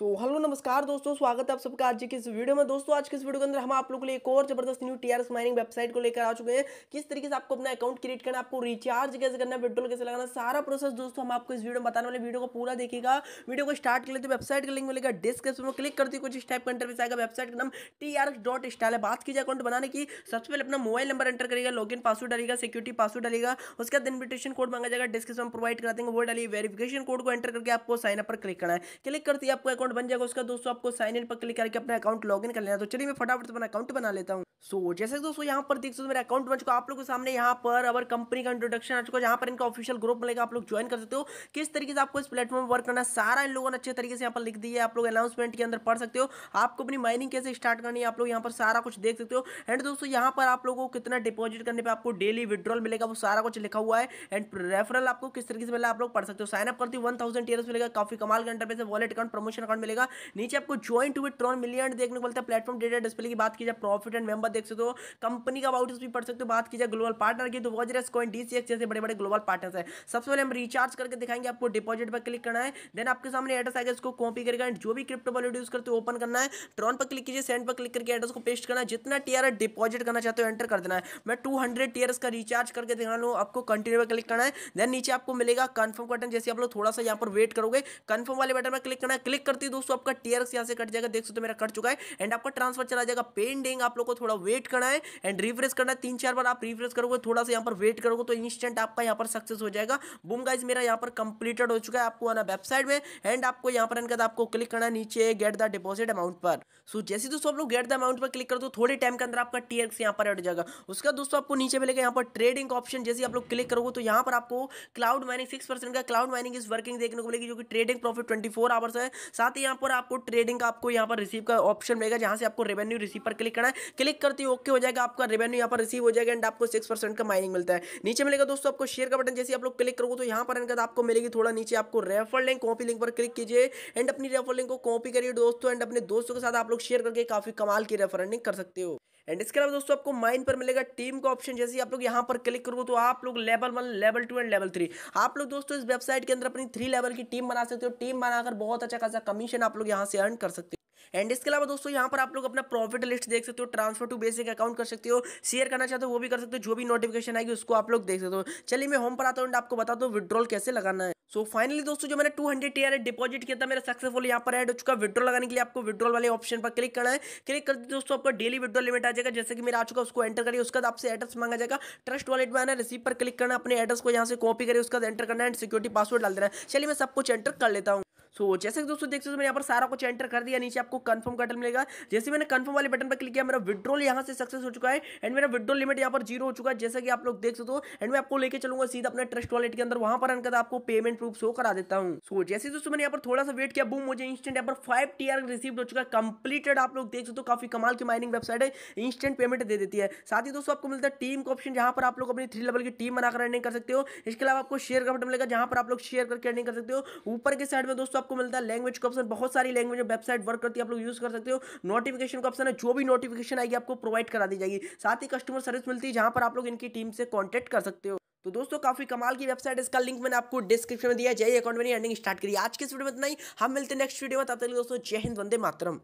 सो so, hello नमस्कार दोस्तों स्वागत है आप सबका आज की इस वीडियो में दोस्तों आज के इस वीडियो के अंदर हम आप लोग के लिए एक और जबरदस्त न्यू टीआरएस माइनिंग वेबसाइट को लेकर आ चुके हैं किस तरीके से आपको अपना अकाउंट क्रिएट करना आपको रिचार्ज कैसे करना विड्रोल पेट्रोल कैसे लगाना सारा प्रोसेस दोस्तों हम आपको इस वीडियो में बताने वाले वीडियो को पूरा देखेगा वीडियो को स्टार्ट कर लेते वेबसाइट का लिंक मिलेगा डिस्क्रिप्शन में क्लिक करती कुछ टाइप का इंटरव्यू आएगा वेबसाइट का नाम टी डॉट स्टाइल है बात की जाए अकाउंट बनाने की सबसे पहले अपना मोबाइल नंबर एंटर करेगा लॉग इन पासवर्ड डालेगा सिक्योरिटी पासवर्ड डालेगा उसके बाद इन्विटेशन कोड मांगा जाएगा डिस्क्रिप्शन प्रोवाइड करा देंगे वो डालिए वेरिफिकेशन कोड को एंटर करके आपको साइन अप पर क्लिक करना है क्लिक करती है आपको अकाउंट अकाउंट बन जाएगा उसका दोस्तों आपको साइन इन पर क्लिक करके अपना अकाउंट लॉग इन कर लेना तो चलिए मैं फटाफट से अपना अकाउंट बना लेता हूँ सो so, जैसे दोस्तों यहाँ पर देख सकते हो मेरा अकाउंट बन चुका आप लोगों के सामने यहाँ पर अवर कंपनी का इंट्रोडक्शन आ चुका है यहाँ पर इनका ऑफिशियल ग्रुप मिलेगा आप लोग ज्वाइन कर सकते हो किस तरीके से आपको इस प्लेटफॉर्म वर्क करना सारा इन लोगों ने अच्छे तरीके से यहाँ पर लिख दिया है आप लोग अनाउंसमेंट के अंदर पढ़ सकते हो आपको अपनी माइनिंग कैसे स्टार्ट करनी है आप लोग यहाँ पर सारा कुछ देख सकते हो एंड दोस्तों यहाँ पर आप लोगों को कितना डिपॉजिट करने पर आपको डेली विड्रॉल मिलेगा वो सारा कुछ लिखा हुआ है एंड रेफरल आपको किस तरीके से मिला आप लोग पढ़ सकते हो साइनअप करते हो वन थाउजेंड मिलेगा काफी कमाल घंटा पे वॉलेट अकाउंट प्रमोशन अकाउंट मिलेगा नीचे आपको ज्वाइन टू विट्रॉन मिलियन देखने को मिलता है प्लेटफॉर्म डेटा डिस्प्ले की बात की जाए प्रॉफिट एंड मेंबर देख सकते हो कंपनी का अबाउट भी पढ़ सकते हो बात की जाए ग्लोबल पार्टनर की तो वॉजरेस कॉइन डी जैसे बड़े बड़े ग्लोबल पार्टनर है सबसे पहले हम रिचार्ज करके दिखाएंगे आपको डिपॉजिट पर क्लिक करना है देन आपके सामने एड्रेस आएगा इसको कॉपी करके एंड जो भी क्रिप्टो वॉलेट यूज करते हो ओपन करना है ट्रॉन पर क्लिक कीजिए सेंड पर क्लिक करके एड्रेस को पेस्ट करना है जितना टीआर डिपॉजिट करना चाहते हो एंटर कर देना है मैं टू हंड्रेड टीयर का रिचार्ज करके दिखा लूँ आपको कंटिन्यू पर क्लिक करना है देन नीचे आपको मिलेगा कन्फर्म बटन जैसे आप लोग थोड़ा सा यहाँ पर वेट करोगे कन्फर्म वाले बटन पर क्लिक करना है क्लिक कर करते ही दोस्तों आपका टीआरएक्स यहाँ से कट जाएगा देख सकते हो मेरा कट चुका है एंड आपका ट्रांसफर चला जाएगा पेंडिंग आप लोग को थोड़ा वेट करना है एंड रिफ्रेश करना है तीन चार बार आप रिफ्रेश करोगे थोड़ा सा यहाँ पर वेट करोगे तो इंस्टेंट आपका यहाँ पर सक्सेस हो जाएगा बुम गाइज मेरा यहाँ पर कंप्लीटेड हो चुका है आपको आना वेबसाइट में एंड आपको यहाँ पर इनका आपको क्लिक करना है नीचे गेट द डिपोजिट अमाउंट पर सो जैसे दोस्तों आप लोग गेट द अमाउंट पर क्लिक कर दो थोड़े टाइम के अंदर आपका टीएक्स यहाँ पर हट जाएगा उसका दोस्तों आपको नीचे मिलेगा यहाँ पर ट्रेडिंग ऑप्शन जैसे आप लोग क्लिक करोगे तो यहाँ पर आपको क्लाउड माइनिंग सिक्स परसेंट का क्लाउड माइनिंग इज वर्किंग देखने को मिलेगी जो कि trading profit twenty four hours है साथ साथ ही यहाँ पर आपको ट्रेडिंग का आपको यहाँ पर रिसीव का ऑप्शन मिलेगा जहाँ से आपको रेवेन्यू रिसीव पर क्लिक करना है क्लिक करते ही ओके हो जाएगा आपका रेवेन्यू यहाँ पर रिसीव हो जाएगा एंड आपको सिक्स परसेंट का माइनिंग मिलता है नीचे मिलेगा दोस्तों आपको शेयर का बटन जैसे आप लोग क्लिक करोगे तो यहाँ पर इनका आपको मिलेगी थोड़ा नीचे आपको रेफर लिंक कॉपी लिंक पर क्लिक कीजिए एंड अपनी रेफर लिंक को कॉपी करिए दोस्तों एंड अपने दोस्तों के साथ आप लोग शेयर करके काफ़ी कमाल की रेफर अर्निंग कर सकते हो एंड इसके अलावा दोस्तों आपको माइन पर मिलेगा टीम का ऑप्शन जैसे आप लोग यहाँ पर क्लिक करोगे तो आप लोग level one level two and level three आप लोग दोस्तों इस वेबसाइट के अंदर अपनी थ्री लेवल की टीम बना सकते हो टीम बनाकर बहुत अच्छा खासा कमीशन आप लोग यहाँ से अर्न कर सकते हो एंड इसके अलावा दोस्तों यहाँ पर आप लोग अपना प्रॉफिट लिस्ट देख सकते हो ट्रांसफर टू बेसिक अकाउंट कर सकते हो शेयर करना चाहते हो वो भी कर सकते हो जो भी नोटिफिकेशन आएगी उसको आप लोग देख सकते हो चलिए मैं होम पर आता हूँ आपको बता दो विद्रॉल कैसे लगाना है सो so, फाइनली दोस्तों जो मैंने 200 हंड्रेड टीआर डिपॉजिट किया था मेरा सक्सेसफुल यहाँ पर ऐड हो चुका विड्रॉल लगाने के लिए आपको विड्रॉल वाले ऑप्शन पर क्लिक करना है क्लिक करते दोस्तों आपका डेली विड्रॉल लिमिट आ जाएगा जैसे कि मेरा आ चुका उसको एंटर करिए उसके बाद आपसे एड्रेस मांगा जाएगा ट्रस्ट वॉलेट में आना रिसीव पर क्लिक करना अपने एड्रेस को यहाँ से कॉपी करिए उसका एंटर करना है एंड सिक्योरिटी पासवर्ड डाल देना है चलिए मैं सब कुछ एंटर कर लेता हूँ सो तो जैसे कि दोस्तों देख सकते हो मैंने यहाँ पर सारा कुछ एंटर कर दिया नीचे आपको कन्फर्म का बटन मिलेगा जैसे मैंने कंफर्म वाले बटन पर क्लिक किया मेरा विड्रॉल यहाँ से सक्सेस हो चुका है एंड मेरा विड्रॉल लिमिट यहाँ पर जीरो हो चुका है जैसे कि आप लोग देख सकते हो एंड मैं आपको लेकर चलूंगा सीधा अपने ट्रस्ट वॉलेट के अंदर वहां पर अनकद आपको पेमेंट प्रूफ शो करा देता हूँ सो जैसे दोस्तों मैंने यहाँ पर थोड़ा सा वेट किया बूम मुझे इंस्टेंट यहाँ पर फाइव टी रिसीव हो चुका है कंप्लीटेड आप लोग देख सकते हो काफी कमाल की माइनिंग वेबसाइट है इंस्टेंट पेमेंट दे देती है साथ ही दोस्तों आपको मिलता है टीम का ऑप्शन जहां पर आप लोग अपनी थ्री लेवल की टीम बनाकर रनिंग कर सकते हो इसके अलावा आपको शेयर का बटन मिलेगा जहाँ पर आप लोग शेयर करके अर्निंग कर सकते हो ऊपर के साइड में दोस्तों आपको मिलता है लैंग्वेज का ऑप्शन बहुत सारी लैंग्वेज वेबसाइट वर्क करती है आप लोग यूज़ कर सकते हो नोटिफिकेशन का ऑप्शन है जो भी नोटिफिकेशन आएगी आपको प्रोवाइड करा दी जाएगी साथ ही कस्टमर सर्विस मिलती है जहां पर आप लोग इनकी टीम से कॉन्टेक्ट कर सकते हो तो दोस्तों काफी कमाल की वेबसाइट इसका लिंक मैंने आपको डिस्क्रिप्शन में दिया जय अकाउंट में अर्निंग स्टार्ट करिए आज के इस वीडियो में इतना ही हम मिलते हैं नेक्स्ट वीडियो में तब तक दोस्तों जय हिंद वंदे मातरम